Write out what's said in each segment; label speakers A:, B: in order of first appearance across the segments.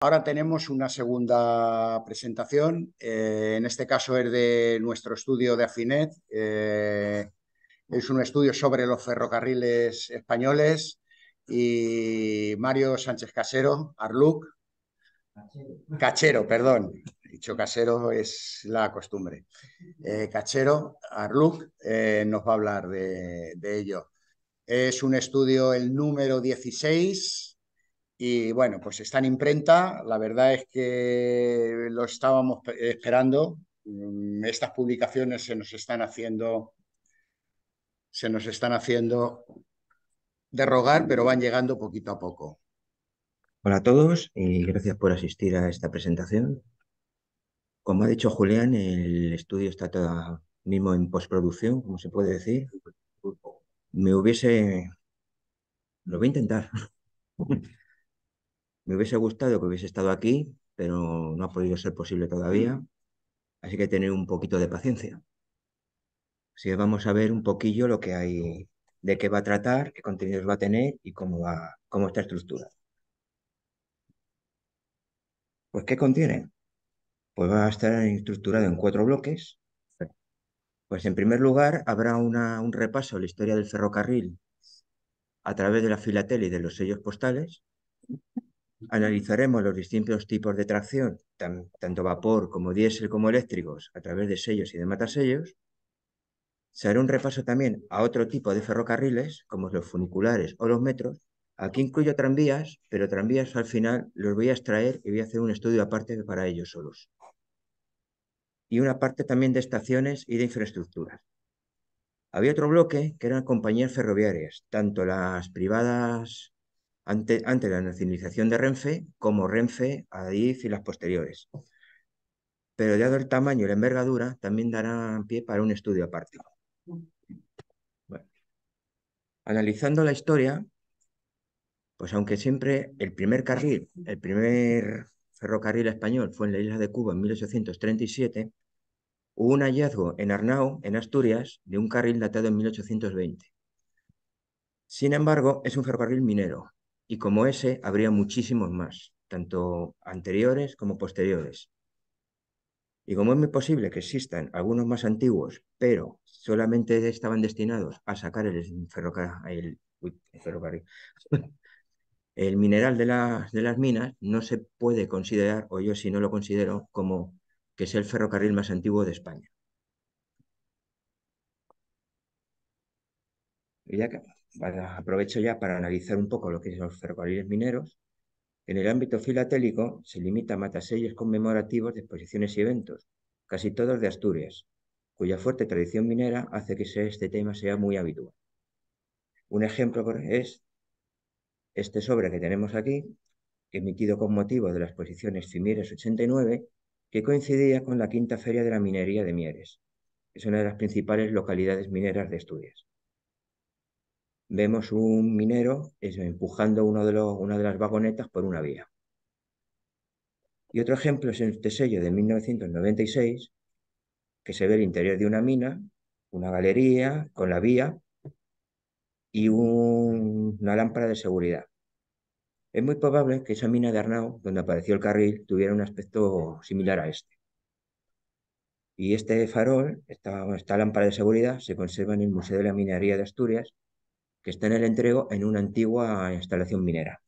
A: Ahora tenemos una segunda presentación, eh, en este caso es de nuestro estudio de Afinet. Eh, es un estudio sobre los ferrocarriles españoles y Mario Sánchez Casero, Arluc. Cachero, perdón. Dicho casero es la costumbre. Eh, Cachero, Arluc, nos va a hablar de, de ello. Es un estudio, el número 16, y bueno, pues está en imprenta. La verdad es que lo estábamos esperando. Mm, estas publicaciones se nos están haciendo, se nos están haciendo de pero van llegando poquito a poco.
B: Hola a todos y gracias por asistir a esta presentación. Como ha dicho Julián, el estudio está todo mismo en postproducción, como se puede decir. Me hubiese... Lo voy a intentar. Me hubiese gustado que hubiese estado aquí, pero no ha podido ser posible todavía. Así que tener un poquito de paciencia. Así que vamos a ver un poquillo lo que hay, de qué va a tratar, qué contenidos va a tener y cómo, va, cómo está estructurado. Pues, ¿qué contiene? Pues va a estar estructurado en cuatro bloques. Pues, en primer lugar, habrá un repaso a la historia del ferrocarril a través de la filatel y de los sellos postales. Analizaremos los distintos tipos de tracción, tanto vapor como diésel como eléctricos, a través de sellos y de matasellos. Se hará un repaso también a otro tipo de ferrocarriles, como los funiculares o los metros. Aquí incluyo tranvías, pero tranvías al final los voy a extraer y voy a hacer un estudio aparte para ellos solos. Y una parte también de estaciones y de infraestructuras. Había otro bloque que eran compañías ferroviarias, tanto las privadas ante, la nacionalización de Renfe, como Renfe, Adif y las posteriores. Pero dado el tamaño y la envergadura, también dará pie para un estudio aparte. Analizando la historia, pues aunque siempre el primer carril, el primer ferrocarril español fue en la isla de Cuba en 1837, hubo un hallazgo en Arnau, en Asturias, de un carril datado en 1820. Sin embargo, es un ferrocarril minero, y como ese habría muchísimos más, tanto anteriores como posteriores. Y como es muy posible que existan algunos más antiguos, pero solamente estaban destinados a sacar el, ferrocarril, el, mineral de, la, de las minas, no se puede considerar, o yo si no lo considero, como que sea el ferrocarril más antiguo de España. ya aprovecho ya para analizar un poco lo que son los ferrocarriles mineros. En el ámbito filatélico se limita a matasellos conmemorativos de exposiciones y eventos, casi todos de Asturias, cuya fuerte tradición minera hace que este tema sea muy habitual. Un ejemplo es este sobre que tenemos aquí, emitido con motivo de la exposición Fimieres 89, que coincidía con la quinta feria de la minería de Mieres. Es una de las principales localidades mineras de Asturias vemos un minero empujando uno de los, una de las vagonetas por una vía. Y otro ejemplo es este sello de 1996, que se ve el interior de una mina, una galería con la vía y una lámpara de seguridad. Es muy probable que esa mina de Arnau, donde apareció el carril, tuviera un aspecto similar a este. Y este farol, esta lámpara de seguridad, se conserva en el Museo de la Minería de Asturias que está en el entrego en una antigua instalación minera.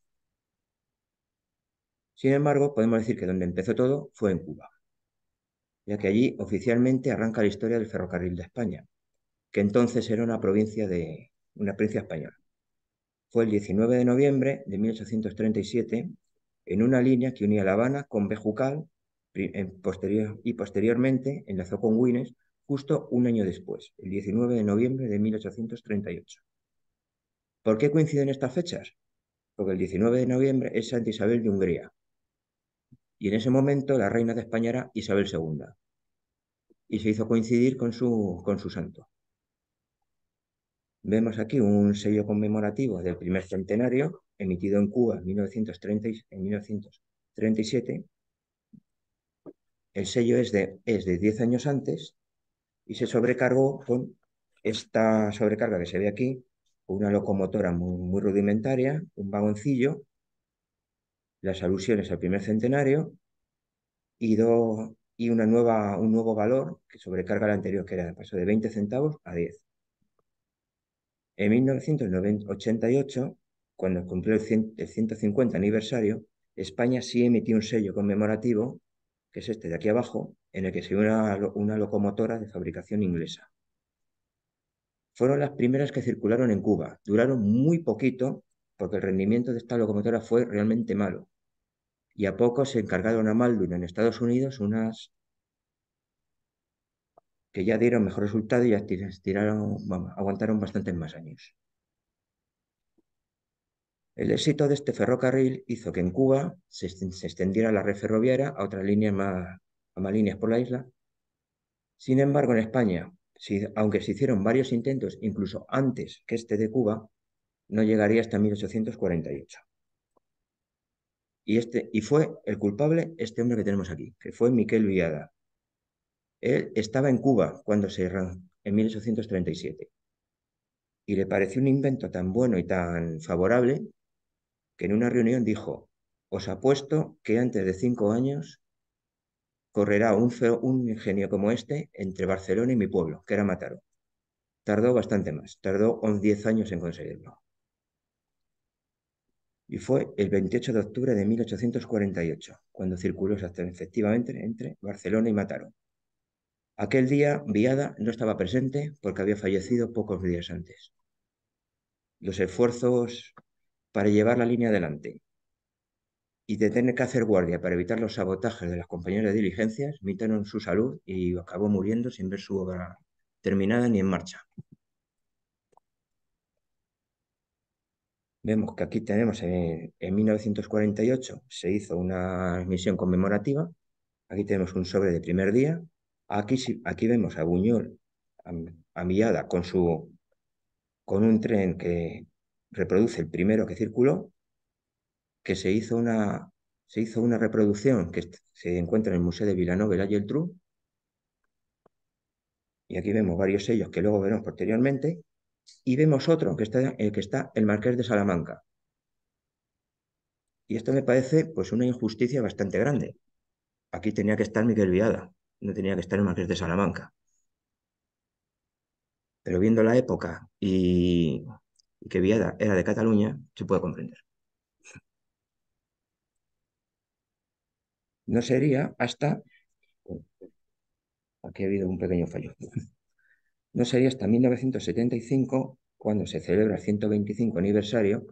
B: Sin embargo, podemos decir que donde empezó todo fue en Cuba, ya que allí oficialmente arranca la historia del ferrocarril de España, que entonces era una provincia, de, una provincia española. Fue el 19 de noviembre de 1837 en una línea que unía La Habana con Bejucal y posteriormente enlazó con Guinness justo un año después, el 19 de noviembre de 1838. ¿Por qué coinciden estas fechas? Porque el 19 de noviembre es Santa Isabel de Hungría. Y en ese momento la reina de España era Isabel II. Y se hizo coincidir con su, con su santo. Vemos aquí un sello conmemorativo del primer centenario, emitido en Cuba en, en 1937. El sello es de, es de 10 años antes y se sobrecargó con esta sobrecarga que se ve aquí, una locomotora muy, rudimentaria, un vagoncillo, las alusiones al primer centenario y, y una nueva, un nuevo valor que sobrecarga el anterior, que era de paso de 20 centavos a 10. En 1988, cuando cumplió el, 150 aniversario, España sí emitió un sello conmemorativo, que es este de aquí abajo, en el que se ve una locomotora de fabricación inglesa fueron las primeras que circularon en Cuba. Duraron muy poquito porque el rendimiento de esta locomotora fue realmente malo. Y a poco se encargaron a Maldon en Estados Unidos unas que ya dieron mejor resultado y ya aguantaron bastantes más años. El éxito de este ferrocarril hizo que en Cuba se extendiera la red ferroviaria a otras líneas más, a más líneas por la isla. Sin embargo, en España, aunque se hicieron varios intentos, incluso antes que este de Cuba, no llegaría hasta 1848. Y, este, y fue el culpable este hombre que tenemos aquí, que fue Miquel Villada. Él estaba en Cuba cuando se en 1837. Y le pareció un invento tan bueno y tan favorable que en una reunión dijo, os apuesto que antes de cinco años correrá un, ingenio como este entre Barcelona y mi pueblo, que era Mataró. Tardó bastante más, tardó 10 años en conseguirlo. Y fue el 28 de octubre de 1848, cuando circuló efectivamente entre Barcelona y Mataró. Aquel día Viada no estaba presente porque había fallecido pocos días antes. Los esfuerzos para llevar la línea adelante y de tener que hacer guardia para evitar los sabotajes de las compañías de diligencias, mitaron su salud y acabó muriendo sin ver su obra terminada ni en marcha. Vemos que aquí tenemos eh, en, 1948 se hizo una misión conmemorativa. Aquí tenemos un sobre de primer día. Aquí, aquí vemos a Buñol, a, con, su, con un tren que reproduce el primero que circuló que se hizo una, se hizo una reproducción que se encuentra en el Museo de Villanova y el True. Y aquí vemos varios sellos que luego veremos posteriormente. Y vemos otro que está, el eh, que está el Marqués de Salamanca. Y esto me parece pues una injusticia bastante grande. Aquí tenía que estar Miguel Viada, no tenía que estar el Marqués de Salamanca. Pero viendo la época y, y que Viada era de Cataluña, se puede comprender. no sería hasta... aquí ha habido un pequeño fallo. No sería hasta 1975, cuando se celebra el 125 aniversario,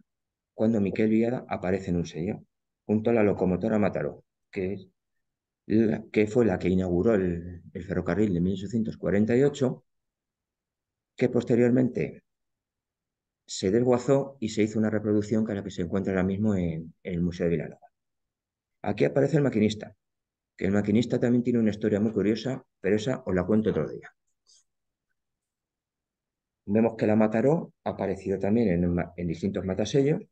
B: cuando Miquel Viada aparece en un sello, junto a la locomotora Mataró, que, que fue la que inauguró el, ferrocarril de 1848, que posteriormente se desguazó y se hizo una reproducción que es la que se encuentra ahora mismo en, el Museo de Vilano. Aquí aparece el maquinista, que el maquinista también tiene una historia muy curiosa, pero esa os la cuento otro día. Vemos que la Mataró ha aparecido también en, distintos matasellos,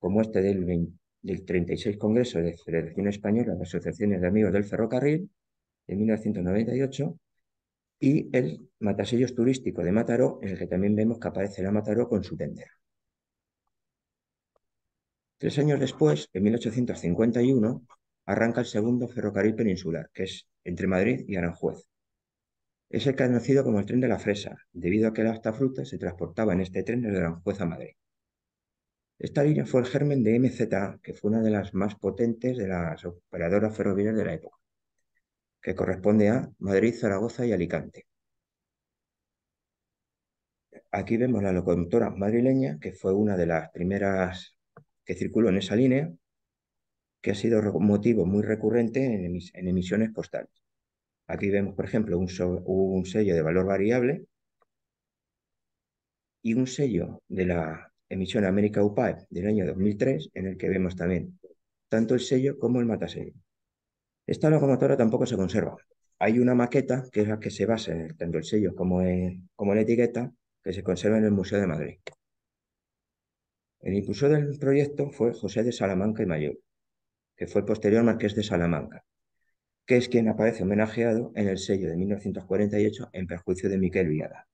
B: como este del, del 36 Congreso de Federación Española de Asociaciones de Amigos del Ferrocarril de 1998, y el Matasellos Turístico de Mataró, en el que también vemos que aparece la Mataró con su tendera. Tres años después, en 1851, arranca el segundo ferrocarril peninsular, que es entre Madrid y Aranjuez. Es el conocido como el tren de la fresa, debido a que la hasta fruta se transportaba en este tren desde Aranjuez a Madrid. Esta línea fue el germen de MZA, que fue una de las más potentes de las operadoras ferroviarias de la época, que corresponde a Madrid, Zaragoza y Alicante. Aquí vemos la locomotora madrileña, que fue una de las primeras que circuló en esa línea, que ha sido motivo muy recurrente en, emisiones postales. Aquí vemos, por ejemplo, un, sello de valor variable y un sello de la emisión América UPAE del año 2003, en el que vemos también tanto el sello como el matasello. Esta locomotora tampoco se conserva. Hay una maqueta que es la que se basa en tanto el sello como como en la etiqueta que se conserva en el Museo de Madrid. El impulsor del proyecto fue José de Salamanca y Mayor, que fue el posterior marqués de Salamanca, que es quien aparece homenajeado en el sello de 1948 en perjuicio de Miquel Viada.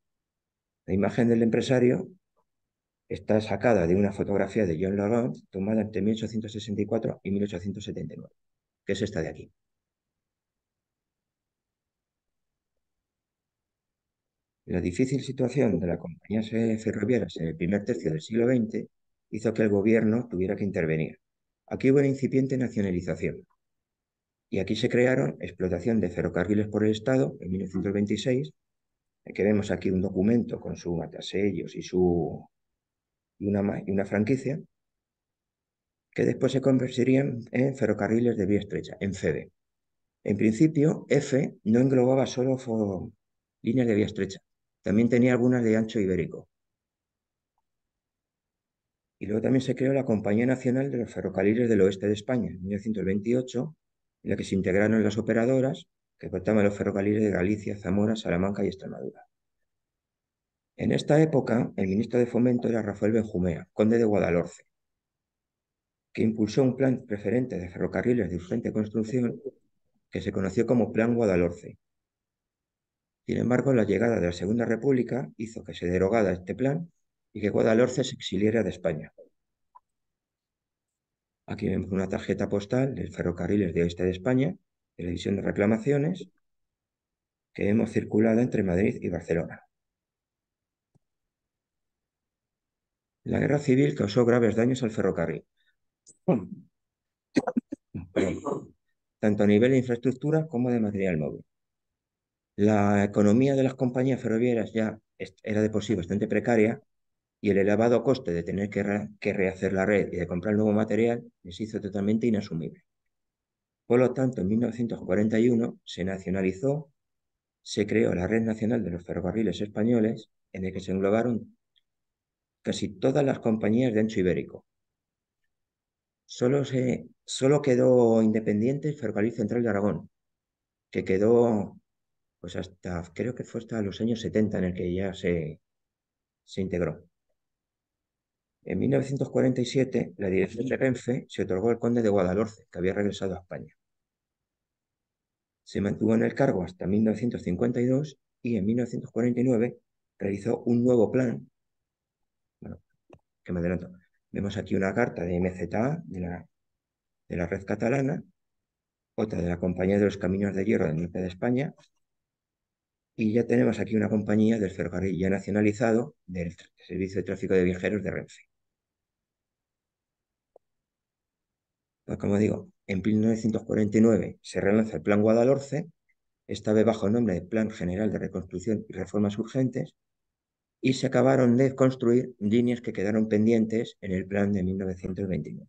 B: La imagen del empresario está sacada de una fotografía de John Laurent tomada entre 1864 y 1879, que es esta de aquí. La difícil situación de las compañías ferroviarias en el primer tercio del siglo XX hizo que el gobierno tuviera que intervenir. Aquí hubo una incipiente nacionalización. Y aquí se crearon explotación de ferrocarriles por el Estado en 1926, eh, que vemos aquí un documento con su matasellos y su y una, y una franquicia, que después se convertirían en ferrocarriles de vía estrecha, en FEDE. En principio, F no englobaba solo líneas de vía estrecha, también tenía algunas de ancho ibérico. Y luego también se creó la Compañía Nacional de los Ferrocarriles del Oeste de España, en 1928, en la que se integraron las operadoras que portaban los ferrocarriles de Galicia, Zamora, Salamanca y Extremadura. En esta época, el ministro de Fomento era Rafael Benjumea, conde de Guadalhorce, que impulsó un plan preferente de ferrocarriles de urgente construcción que se conoció como Plan Guadalhorce. Sin embargo, la llegada de la Segunda República hizo que se derogara este plan y que Guadalhorce se exiliara de España. Aquí vemos una tarjeta postal del ferrocarril de oeste de España, de la división de reclamaciones, que hemos circulado entre Madrid y Barcelona. La guerra civil causó graves daños al ferrocarril, tanto a nivel de infraestructura como de material móvil. La economía de las compañías ferroviarias ya era de por sí bastante precaria y el elevado coste de tener que, rehacer la red y de comprar nuevo material les hizo totalmente inasumible. Por lo tanto, en 1941 se nacionalizó, se creó la Red Nacional de los Ferrocarriles Españoles, en el que se englobaron casi todas las compañías de ancho ibérico. Solo, se, solo quedó independiente el Ferrocarril Central de Aragón, que quedó pues hasta, creo que fue hasta los años 70 en el que ya se, se integró. En 1947, la dirección de Renfe se otorgó al conde de Guadalhorce, que había regresado a España. Se mantuvo en el cargo hasta 1952 y en 1949 realizó un nuevo plan. Bueno, que me adelanto. Vemos aquí una carta de MZA, de la, de la red catalana, otra de la Compañía de los Caminos de Hierro del norte de España, y ya tenemos aquí una compañía del ferrocarril ya nacionalizado del Servicio de Tráfico de Viajeros de Renfe. Pues como digo, en 1949 se relanza el Plan Guadalhorce, esta vez bajo el nombre de Plan General de Reconstrucción y Reformas Urgentes, y se acabaron de construir líneas que quedaron pendientes en el plan de 1929.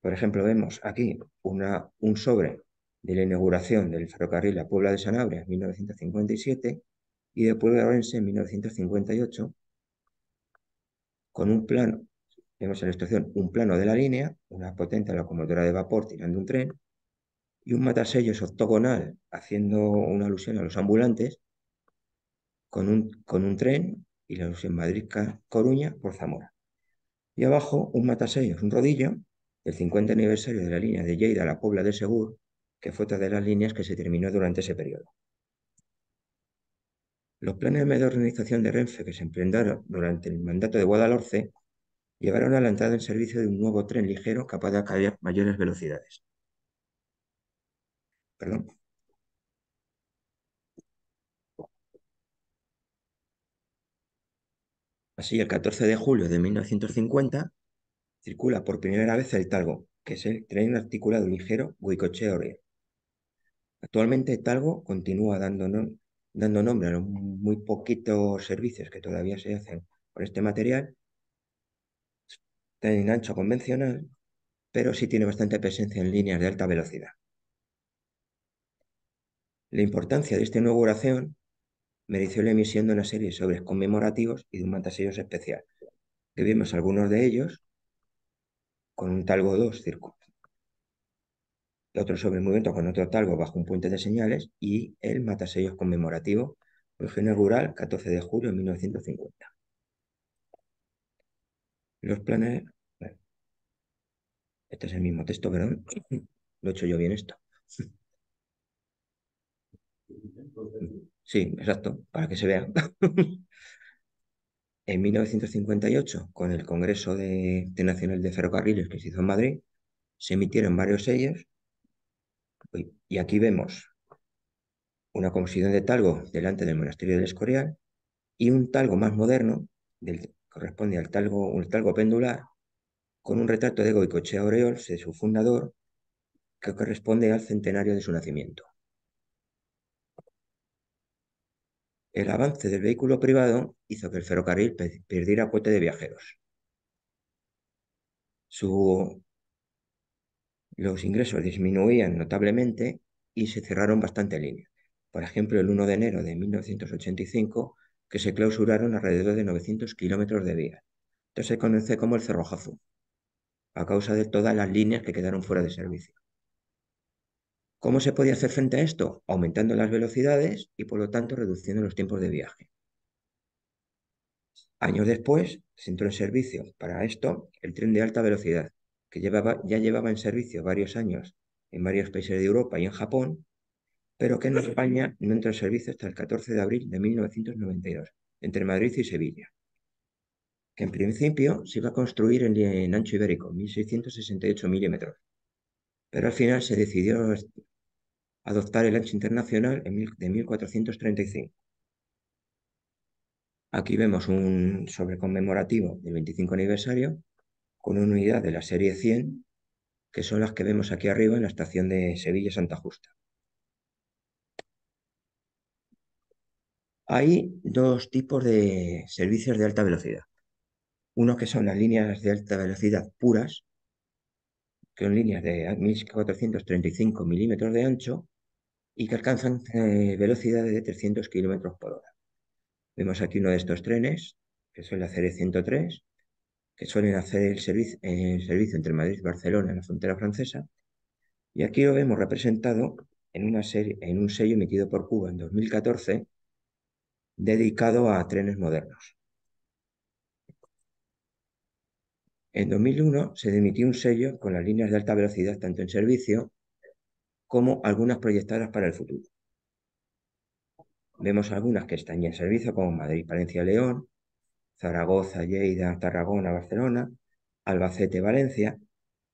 B: Por ejemplo, vemos aquí un sobre de la inauguración del ferrocarril a Puebla de Sanabria en 1957 y de Puebla de Orense en 1958, con un plan tenemos en la estación un plano de la línea, una potente locomotora de vapor tirando un tren y un matasellos octogonal haciendo una alusión a los ambulantes con un, con un tren y la alusión Madrid-Coruña por Zamora. Y abajo un matasellos, un rodillo del 50 aniversario de la línea de Lleida a la Puebla de Segur, que fue otra de las líneas que se terminó durante ese periodo. Los planes de modernización de Renfe que se emprendieron durante el mandato de Guadalhorce llevaron a la entrada en servicio de un nuevo tren ligero capaz de alcanzar mayores velocidades. Así, el 14 de julio de 1950 circula por primera vez el Talgo, que es el tren articulado ligero huicocheo actualmente Actualmente Talgo continúa dando, dando nombre a los muy poquitos servicios que todavía se hacen con este material en ancho convencional, pero sí tiene bastante presencia en líneas de alta velocidad. La importancia de esta nuevo oración mereció la emisión de una serie de sobres conmemorativos y de un matasellos especial, que vimos algunos de ellos con un talgo 2 y Otro sobre movimiento con otro talgo bajo un puente de señales y el matasellos conmemorativo, región Rural, 14 de julio de 1950. Los planes este es el mismo texto, perdón. Lo he hecho yo bien esto. Sí, exacto, para que se vea. en 1958, con el Congreso de, de Nacional de Ferrocarriles que se hizo en Madrid, se emitieron varios sellos. Y aquí vemos una composición de talgo delante del monasterio del Escorial y un talgo más moderno, del, corresponde al talgo, un talgo pendular, con un retrato de Goicochea Oreol, su fundador, que corresponde al centenario de su nacimiento. El avance del vehículo privado hizo que el ferrocarril perdiera cuota de viajeros. Su... Los ingresos disminuían notablemente y se cerraron bastantes líneas. Por ejemplo, el 1 de enero de 1985, que se clausuraron alrededor de 900 kilómetros de vía. Esto se conoce como el Jazú a causa de todas las líneas que quedaron fuera de servicio. ¿Cómo se podía hacer frente a esto? Aumentando las velocidades y por lo tanto reduciendo los tiempos de viaje. Años después se entró en servicio para esto el tren de alta velocidad, que llevaba, ya llevaba en servicio varios años en varios países de Europa y en Japón, pero que en España no entró en servicio hasta el 14 de abril de 1992, entre Madrid y Sevilla que en principio se iba a construir en, ancho ibérico, 1668 milímetros, pero al final se decidió adoptar el ancho internacional de 1435. Aquí vemos un sobre conmemorativo del 25 aniversario con una unidad de la serie 100, que son las que vemos aquí arriba en la estación de Sevilla-Santa Justa. Hay dos tipos de servicios de alta velocidad. Unos que son las líneas de alta velocidad puras, que son líneas de 1435 milímetros de ancho y que alcanzan eh, velocidades de 300 kilómetros por hora. Vemos aquí uno de estos trenes, que son el serie 103, que suelen hacer el, servicio, servicio entre Madrid y Barcelona en la frontera francesa. Y aquí lo vemos representado en, una serie, en un sello emitido por Cuba en 2014 dedicado a trenes modernos. En 2001 se demitió un sello con las líneas de alta velocidad tanto en servicio como algunas proyectadas para el futuro. Vemos algunas que están ya en servicio como Madrid, palencia León, Zaragoza, Lleida, Tarragona, Barcelona, Albacete, Valencia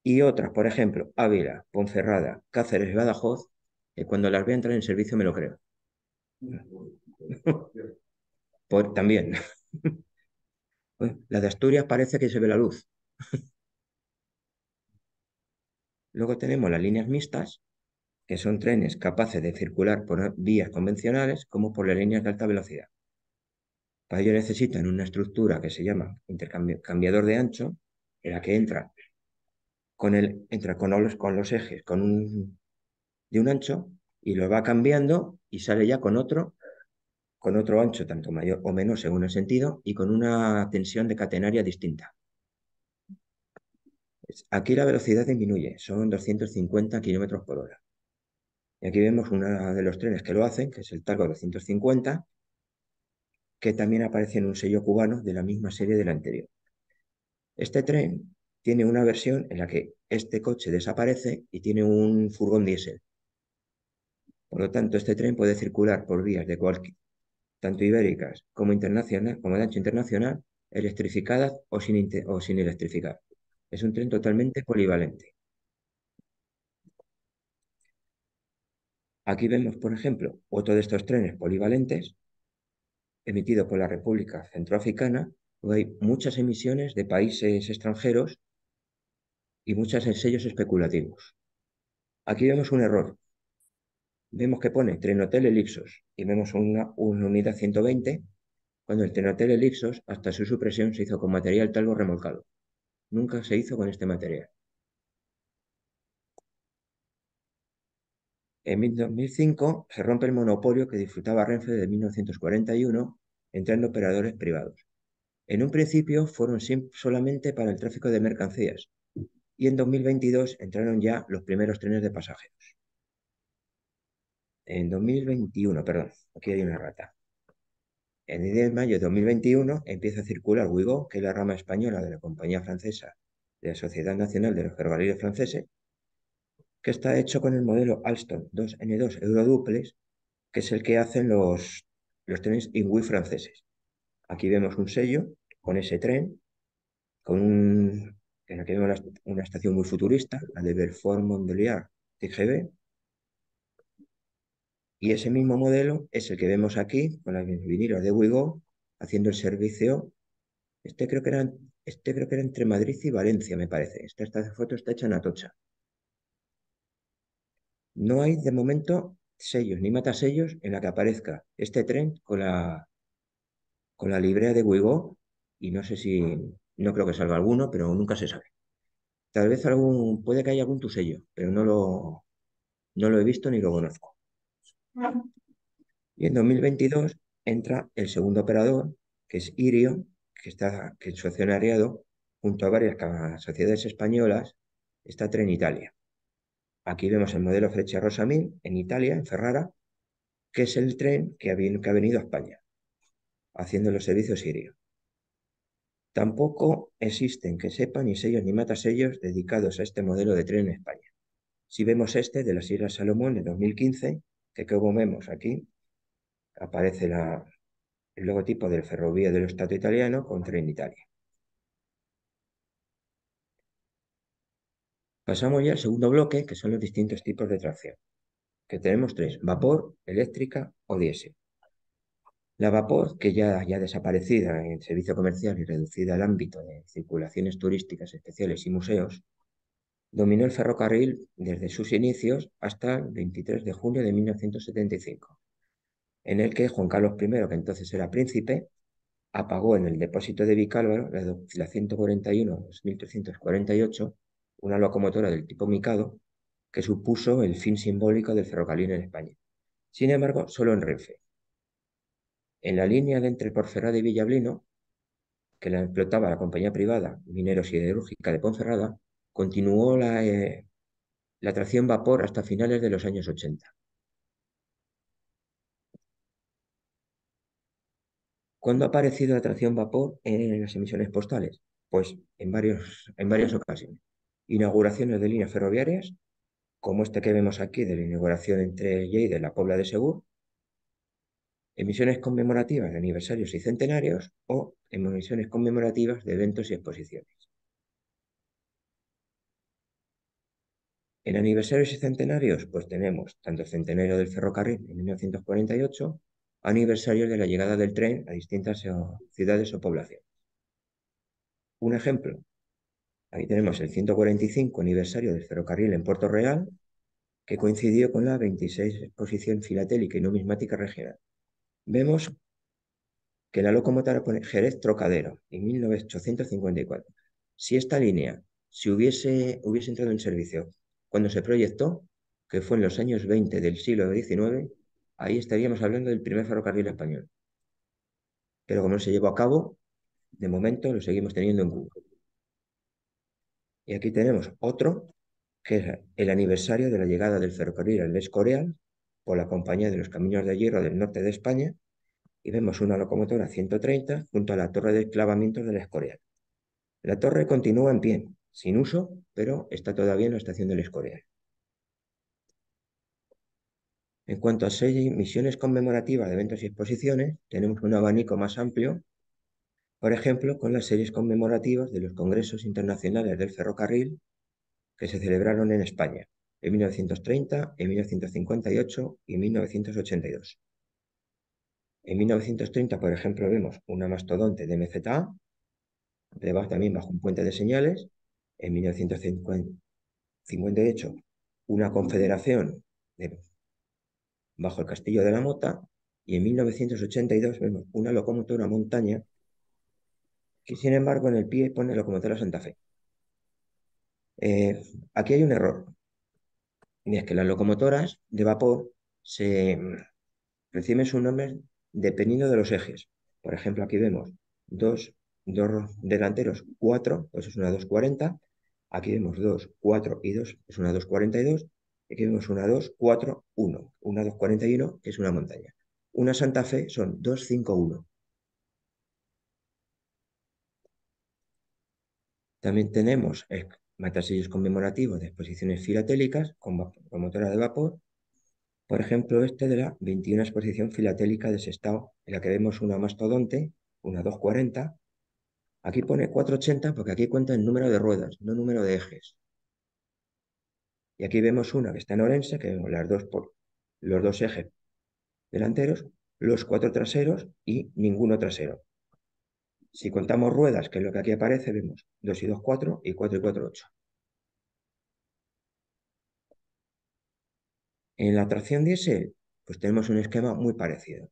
B: y otras, por ejemplo, Ávila, Ponferrada, Cáceres Badajoz, que cuando las voy entrar en servicio me lo creo. también. Pues, la de Asturias parece que se ve la luz, Luego tenemos las líneas mixtas, que son trenes capaces de circular por vías convencionales como por las líneas de alta velocidad. Para ello necesitan una estructura que se llama intercambiador de ancho, en la que entra con, el, entra con, los, con los ejes de un ancho y lo va cambiando y sale ya con otro, con otro ancho, tanto mayor o menor según el sentido, y con una tensión de catenaria distinta. Aquí la velocidad disminuye, son 250 kilómetros por hora. Y aquí vemos uno de los trenes que lo hacen, que es el Targo 250, que también aparece en un sello cubano de la misma serie del anterior. Este tren tiene una versión en la que este coche desaparece y tiene un furgón diésel. Por lo tanto, este tren puede circular por vías de cualquier, tanto ibéricas como, internacionales, como de ancho internacional, electrificadas o o sin electrificar. Es un tren totalmente polivalente. Aquí vemos, por ejemplo, otro de estos trenes polivalentes emitido por la República Centroafricana, donde hay muchas emisiones de países extranjeros y muchos sellos especulativos. Aquí vemos un error. Vemos que pone Trenotel Elipsos y vemos una, unidad 120, cuando el Trenotel Elipsos, hasta su supresión, se hizo con material talgo remolcado nunca se hizo con este material. En 2005 se rompe el monopolio que disfrutaba Renfe desde 1941 entrando operadores privados. En un principio fueron solamente para el tráfico de mercancías y en 2022 entraron ya los primeros trenes de pasajeros. En 2021, perdón, aquí hay una rata. El 10 de mayo de 2021 empieza a circular Wigo, que es la rama española de la compañía francesa de la Sociedad Nacional de los Ferrocarriles Franceses, que está hecho con el modelo Alstom 2N2 Euroduples, que es el que hacen los, los trenes Ingui franceses. Aquí vemos un sello con ese tren, con en que vemos una, estación muy futurista, la de Belfort TGV, y ese mismo modelo es el que vemos aquí con las vinilos de Wigo haciendo el servicio. Este creo que era, este creo que era entre Madrid y Valencia, me parece. Esta, esta foto está hecha en Atocha. No hay de momento sellos ni matasellos en la que aparezca este tren con la, con la librea de Wigo y no sé si, no creo que salga alguno, pero nunca se sabe. Tal vez algún, puede que haya algún tu sello, pero no lo, no lo he visto ni lo conozco. Y en 2022 entra el segundo operador, que es Irio, que, está, que en su accionariado, junto a varias sociedades españolas, está Trenitalia. Aquí vemos el modelo Freccia Rosamil en Italia, en Ferrara, que es el tren que ha, que ha venido a España, haciendo los servicios Irio. Tampoco existen que sepan ni sellos ni matasellos dedicados a este modelo de tren en España. Si vemos este de las Islas Salomón en 2015, que como vemos aquí, aparece la, el logotipo del ferrovía del Estado italiano con Italia. Pasamos ya al segundo bloque, que son los distintos tipos de tracción, que tenemos tres, vapor, eléctrica o diésel. La vapor, que ya, ha desaparecida en servicio comercial y reducida al ámbito de circulaciones turísticas especiales y museos, Dominó el ferrocarril desde sus inicios hasta el 23 de junio de 1975, en el que Juan Carlos I, que entonces era príncipe, apagó en el depósito de Vicálvaro, la 141-2348, una locomotora del tipo micado, que supuso el fin simbólico del ferrocarril en España. Sin embargo, solo en Renfe. En la línea de entre Porferrada y Villablino, que la explotaba la compañía privada mineros siderúrgica de Ponferrada, Continuó la, eh, tracción vapor hasta finales de los años 80. ¿Cuándo ha aparecido la tracción vapor en las emisiones postales? Pues en, varios, en varias ocasiones. Inauguraciones de líneas ferroviarias, como esta que vemos aquí, de la inauguración entre Lleida y la Puebla de Segur, emisiones conmemorativas de aniversarios y centenarios o emisiones conmemorativas de eventos y exposiciones. En aniversarios y centenarios, pues tenemos tanto el centenario del ferrocarril en 1948, aniversario de la llegada del tren a distintas eh, ciudades o poblaciones. Un ejemplo, ahí tenemos el 145 aniversario del ferrocarril en Puerto Real, que coincidió con la 26 exposición filatélica y numismática regional. Vemos que la locomotora pone Jerez Trocadero en 1854. Si esta línea si hubiese, hubiese entrado en servicio cuando se proyectó, que fue en los años 20 del siglo XIX, ahí estaríamos hablando del primer ferrocarril español. Pero como no se llevó a cabo, de momento lo seguimos teniendo en Cuba. Y aquí tenemos otro, que es el aniversario de la llegada del ferrocarril al Escorial por la Compañía de los Caminos de Hierro del norte de España, y vemos una locomotora 130 junto a la torre de clavamiento del Escorial. La torre continúa en pie, sin uso, pero está todavía en la estación del Escorial. En cuanto a seis misiones conmemorativas de eventos y exposiciones, tenemos un abanico más amplio, por ejemplo, con las series conmemorativas de los congresos internacionales del ferrocarril que se celebraron en España en 1930, en 1958 y en 1982. En 1930, por ejemplo, vemos una mastodonte de MZA, también bajo un puente de señales, en 1958 una confederación bajo el castillo de la Mota y en 1982 vemos una locomotora montaña que sin embargo en el pie pone locomotora Santa Fe. Eh, aquí hay un error. Y es que las locomotoras de vapor se mm, reciben su nombre dependiendo de los ejes. Por ejemplo, aquí vemos dos, dos delanteros, cuatro, eso es una 240, Aquí vemos 2, 4 y 2, es una 242. Aquí vemos una 2, 4, 1. Una 241, que es una montaña. Una Santa Fe son 2, 5, 1. También tenemos eh, matasillos conmemorativos de exposiciones filatélicas con, motora de vapor. Por ejemplo, este de la 21 exposición filatélica de Sestao, en la que vemos una mastodonte, una 240, Aquí pone 480 porque aquí cuenta el número de ruedas, no el número de ejes. Y aquí vemos una que está en Orense, que vemos dos por, los dos ejes delanteros, los cuatro traseros y ninguno trasero. Si contamos ruedas, que es lo que aquí aparece, vemos 2 y 2, 4 y 4 y 4, 8. En la tracción diésel, pues tenemos un esquema muy parecido.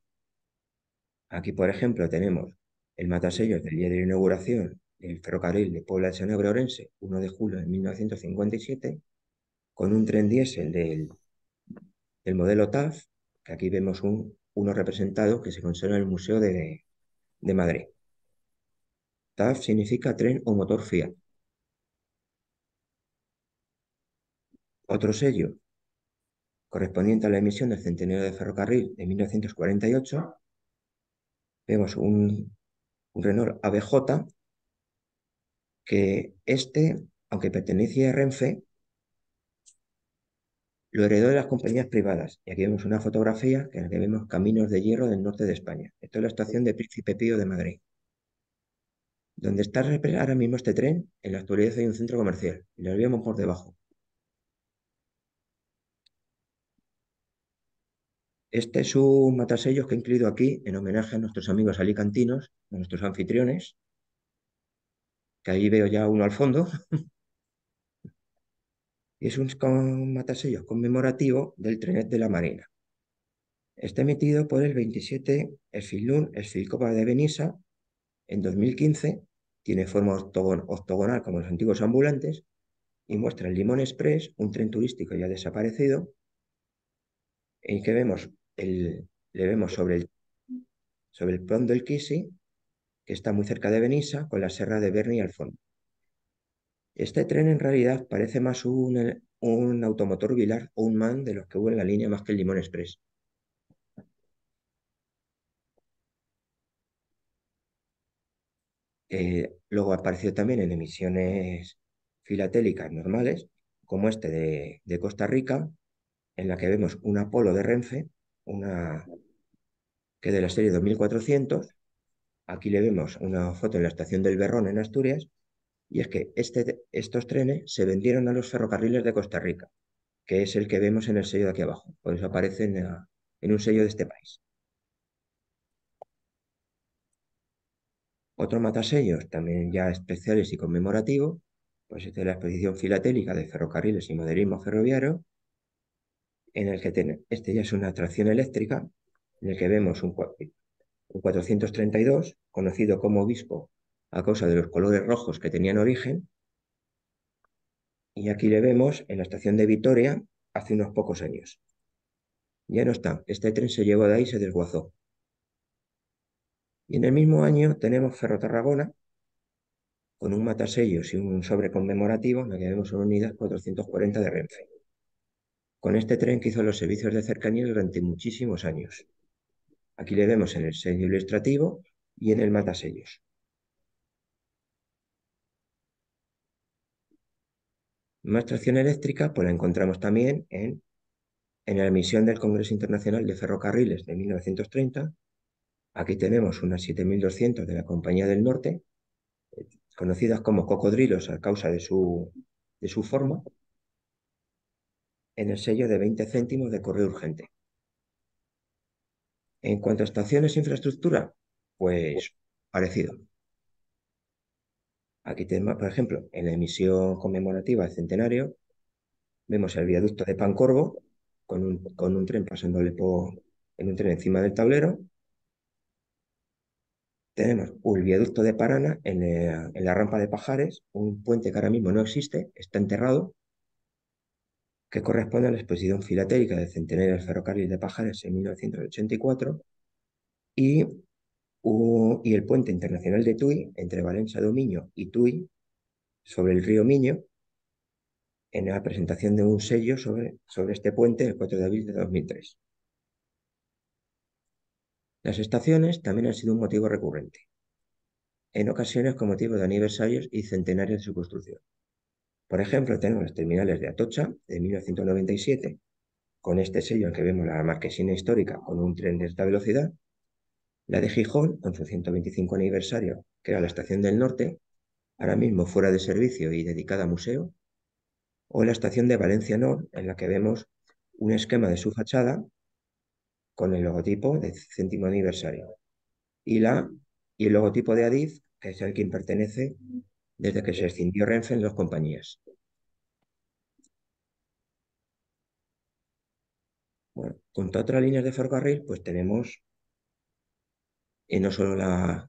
B: Aquí, por ejemplo, tenemos el matasellos del día de la inauguración del ferrocarril de Puebla de Sanabria Orense, 1 de julio de 1957, con un tren diésel del, modelo TAF, que aquí vemos un, uno representado que se conserva en el Museo de, Madrid. TAF significa tren o motor Fiat. Otro sello correspondiente a la emisión del centenario de ferrocarril de 1948. Vemos un, un Renault ABJ, que este, aunque pertenece a Renfe, lo heredó de las compañías privadas. Y aquí vemos una fotografía en la que vemos caminos de hierro del norte de España. Esto es la estación de Príncipe Pío de Madrid. Donde está ahora mismo este tren, en la actualidad hay un centro comercial. Y lo vemos por debajo. Este es un matasellos que he incluido aquí en homenaje a nuestros amigos alicantinos, a nuestros anfitriones, que ahí veo ya uno al fondo. y es un matasellos conmemorativo del Trenet de la Marina. Está emitido por el 27 El Esfilcopa de Benissa en 2015. Tiene forma octogonal como los antiguos ambulantes y muestra el Limón Express, un tren turístico ya desaparecido, en que vemos le vemos sobre el, sobre el del Kisi, que está muy cerca de Benissa, con la Serra de Berni al fondo. Este tren en realidad parece más un, automotor vilar o un man de los que hubo en la línea más que el Limón Express. Eh, luego apareció también en emisiones filatélicas normales, como este de, de Costa Rica, en la que vemos un Apolo de Renfe una que de la serie 2400, aquí le vemos una foto en la estación del Berrón en Asturias, y es que este, estos trenes se vendieron a los ferrocarriles de Costa Rica, que es el que vemos en el sello de aquí abajo, por eso aparece en, un sello de este país. Otro matasellos, también ya especiales y conmemorativo, pues este es la exposición filatélica de ferrocarriles y modernismo ferroviario, en el que tiene, este ya es una atracción eléctrica, en el que vemos un, 432, conocido como obispo a causa de los colores rojos que tenían origen, y aquí le vemos en la estación de Vitoria hace unos pocos años. Ya no está, este tren se llevó de ahí y se desguazó. Y en el mismo año tenemos Ferro Tarragona con un matasellos y un sobre conmemorativo, en el que vemos una unidad 440 de Renfe con este tren que hizo los servicios de cercanías durante muchísimos años. Aquí le vemos en el sello ilustrativo y en el matasellos. Más tracción eléctrica, pues la encontramos también en, en la emisión del Congreso Internacional de Ferrocarriles de 1930. Aquí tenemos unas 7.200 de la Compañía del Norte, eh, conocidas como cocodrilos a causa de su, de su forma, en el sello de 20 céntimos de correo urgente. En cuanto a estaciones e infraestructura, pues parecido. Aquí tenemos, por ejemplo, en la emisión conmemorativa del centenario, vemos el viaducto de Pancorvo con un, con un tren pasándole por, en un tren encima del tablero. Tenemos el viaducto de Parana en en la rampa de Pajares, un puente que ahora mismo no existe, está enterrado, que corresponde a la exposición filatérica de centenario del ferrocarril de Pajares en 1984 y, y el puente internacional de Tui entre Valencia Miño y Tui sobre el río Miño en la presentación de un sello sobre, sobre este puente el 4 de abril de 2003. Las estaciones también han sido un motivo recurrente, en ocasiones con motivo de aniversarios y centenarios de su construcción. Por ejemplo, tenemos las terminales de Atocha de 1997, con este sello en que vemos la marquesina histórica con un tren de esta velocidad, la de Gijón con su 125 aniversario, que era la estación del norte, ahora mismo fuera de servicio y dedicada a museo, o la estación de Valencia Nord, en la que vemos un esquema de su fachada con el logotipo de céntimo aniversario y, la, y el logotipo de Adif, que es el que pertenece desde que se escindió Renfe en dos compañías. Bueno, junto otras líneas de ferrocarril, pues tenemos eh, no solo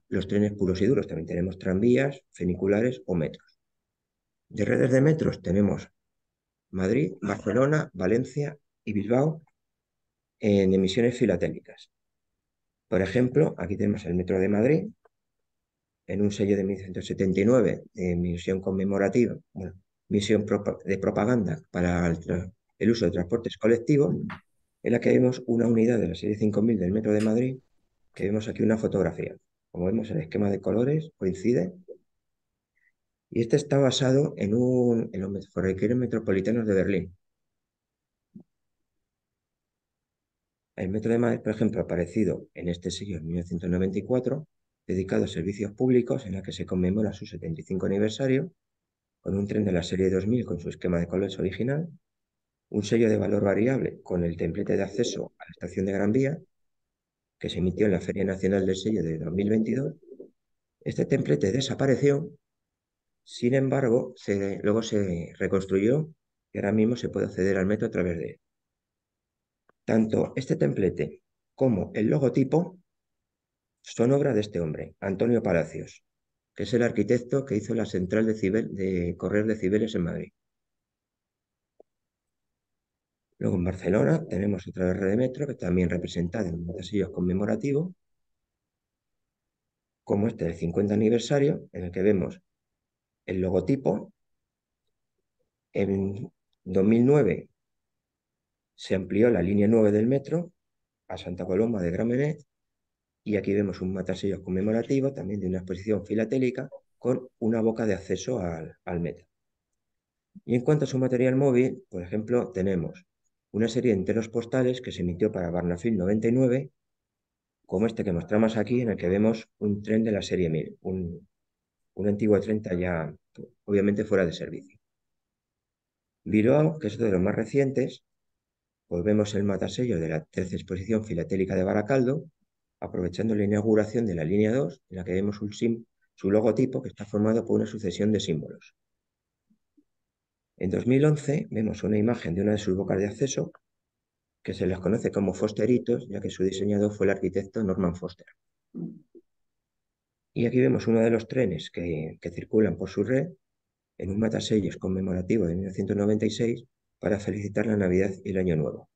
B: los trenes puros y duros, también tenemos tranvías, feniculares o metros. De redes de metros tenemos Madrid, Barcelona, Valencia y Bilbao en emisiones filatélicas. Por ejemplo, aquí tenemos el metro de Madrid, en un sello de 1979, eh, misión conmemorativa, bueno, misión de propaganda para el, uso de transportes colectivos, en la que vemos una unidad de la serie 5000 del Metro de Madrid, que vemos aquí una fotografía. Como vemos, el esquema de colores coincide. Y este está basado en, los ferrocarriles metropolitanos de Berlín. El Metro de Madrid, por ejemplo, aparecido en este sello en 1994 dedicado a servicios públicos en la que se conmemora su 75 aniversario, con un tren de la serie 2000 con su esquema de colores original, un sello de valor variable con el templete de acceso a la estación de Gran Vía, que se emitió en la Feria Nacional del Sello de 2022. Este templete desapareció, sin embargo, se, luego se reconstruyó y ahora mismo se puede acceder al metro a través de él. Tanto este templete como el logotipo son obra de este hombre, Antonio Palacios, que es el arquitecto que hizo la central de, de Correos de Cibeles en Madrid. Luego en Barcelona tenemos otra red de metro que también representada en un pasillo conmemorativo, como este del 50 aniversario, en el que vemos el logotipo. En 2009 se amplió la línea 9 del metro a Santa Coloma de Gramenet y aquí vemos un matasello conmemorativo, también de una exposición filatélica, con una boca de acceso al, meta. Y en cuanto a su material móvil, por ejemplo, tenemos una serie de enteros postales que se emitió para Barnafil 99, como este que mostramos aquí, en el que vemos un tren de la serie 1000, un, un antiguo 30 ya obviamente fuera de servicio. Viroa, que es uno de los más recientes, pues vemos el matasello de la tercera exposición filatélica de Baracaldo, aprovechando la inauguración de la línea 2, en la que vemos su logotipo que está formado por una sucesión de símbolos. En 2011 vemos una imagen de una de sus bocas de acceso que se las conoce como Fosteritos, ya que su diseñador fue el arquitecto Norman Foster. Y aquí vemos uno de los trenes que, que circulan por su red en un matasellos conmemorativo de 1996 para felicitar la Navidad y el Año Nuevo.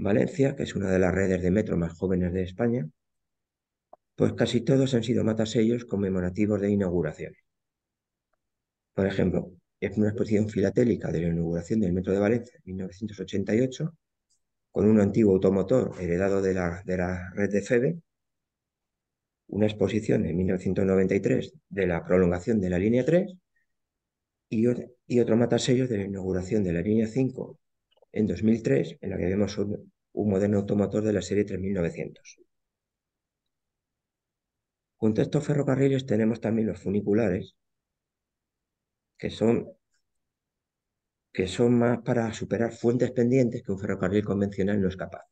B: Valencia, que es una de las redes de metro más jóvenes de España, pues casi todos han sido matasellos conmemorativos de inauguración. Por ejemplo, es una exposición filatélica de la inauguración del metro de Valencia en 1988, con un antiguo automotor heredado de la, de la red de FEBE, una exposición en 1993 de la prolongación de la línea 3 y, y otro matasellos de la inauguración de la línea 5 en 2003, en la que vemos un, moderno automotor de la serie 3900. Junto a estos ferrocarriles tenemos también los funiculares, que son, que son más para superar fuentes pendientes que un ferrocarril convencional no es capaz.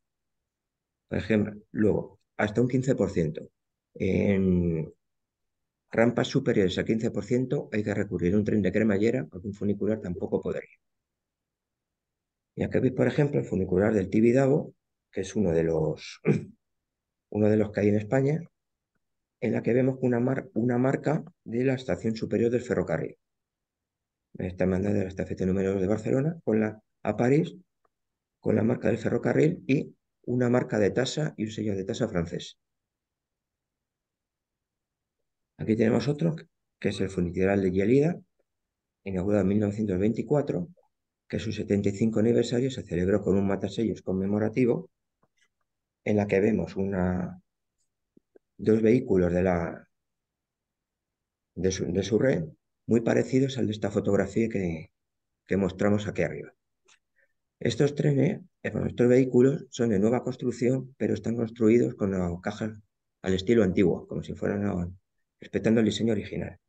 B: Por ejemplo, luego, hasta un 15%. En rampas superiores al 15% hay que recurrir a un tren de cremallera porque un funicular tampoco podría. Y aquí veis, por ejemplo, el funicular del Tibidabo, que es uno de los, uno de los que hay en España, en la que vemos una, mar, una marca de la estación superior del ferrocarril. Esta mandada de la estación número 2 de Barcelona con la, a París, con la marca del ferrocarril y una marca de tasa y un sello de tasa francés. Aquí tenemos otro, que es el funicular de en inaugurado en 1924, que su 75 aniversario se celebró con un matasellos conmemorativo en la que vemos dos vehículos de, su, red muy parecidos al de esta fotografía que, que mostramos aquí arriba. Estos trenes, eh, estos vehículos son de nueva construcción, pero están construidos con cajas al estilo antiguo, como si fueran respetando el diseño original.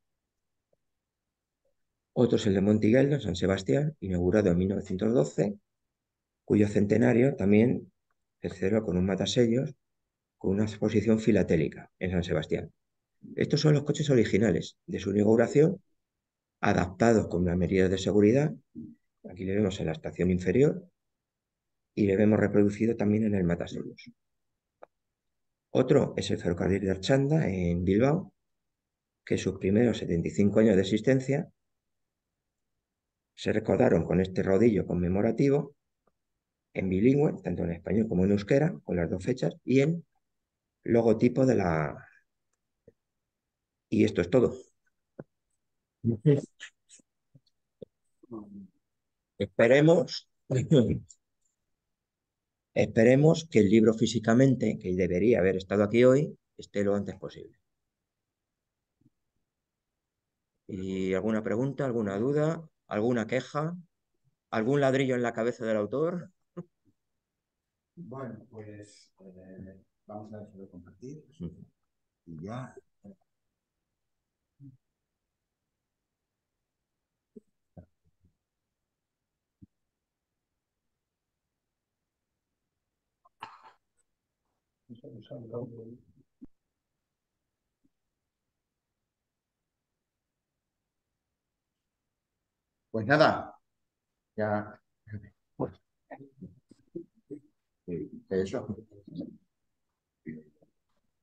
B: Otro es el de Montiguel, en San Sebastián, inaugurado en 1912, cuyo centenario también tercero con un matasellos con una exposición filatélica en San Sebastián. Estos son los coches originales de su inauguración, adaptados con las medidas de seguridad. Aquí le vemos en la estación inferior y le vemos reproducido también en el matasellos. Otro es el ferrocarril de Archanda en Bilbao, que sus primeros 75 años de existencia se recordaron con este rodillo conmemorativo en bilingüe, tanto en español como en euskera, con las dos fechas, y en logotipo de la... Y esto es todo. Esperemos, esperemos que el libro físicamente, que debería haber estado aquí hoy, esté lo antes posible. ¿Y alguna pregunta, alguna duda? ¿Alguna queja? ¿Algún ladrillo en la cabeza del autor?
A: Bueno, pues eh, vamos a compartir. Y ya. Pues nada, ya. Pues, eh,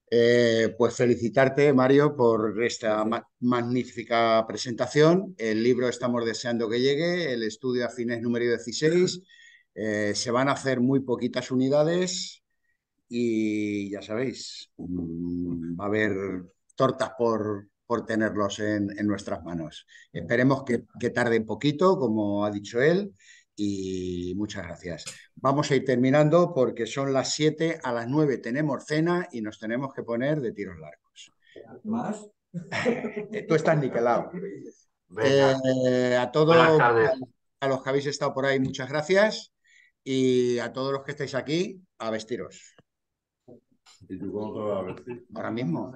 A: eh, pues felicitarte, Mario, por esta magnífica presentación. El libro estamos deseando que llegue, el estudio a fines número 16. Eh, se van a hacer muy poquitas unidades y ya sabéis, mm, va a haber tortas por, por tenerlos en, en nuestras manos. Esperemos que, tarde un poquito, como ha dicho él, y muchas gracias. Vamos a ir terminando porque son las 7, a las 9 tenemos cena y nos tenemos que poner de tiros largos. ¿Más? Tú estás niquelado. Eh, a todos a, los que habéis estado por ahí, muchas gracias. Y a todos los que estáis aquí, a vestiros. Ahora mismo.